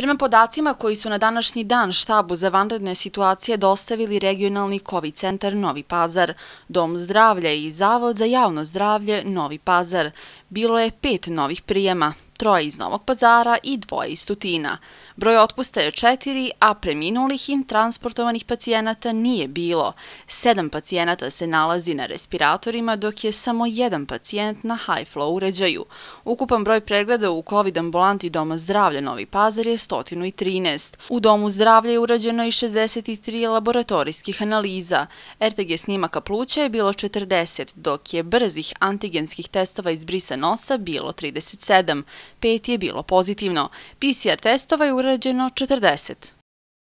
Prema podacima koji su na današnji dan štabu za vanredne situacije dostavili regionalni COVID centar Novi Pazar, Dom zdravlja i Zavod za javno zdravlje Novi Pazar, bilo je pet novih prijema troje iz Novog pazara i dvoje iz Tutina. Broj otpusta je četiri, a preminulih i transportovanih pacijenata nije bilo. Sedam pacijenata se nalazi na respiratorima, dok je samo jedan pacijent na high flow uređaju. Ukupan broj pregleda u COVID ambulanti Doma zdravlja Novi pazar je 113. U Domu zdravlja je urađeno i 63 laboratorijskih analiza. RTG snimaka pluća je bilo 40, dok je brzih antigenskih testova iz brisa nosa bilo 37 pet je bilo pozitivno. PCR testova je urađeno 40.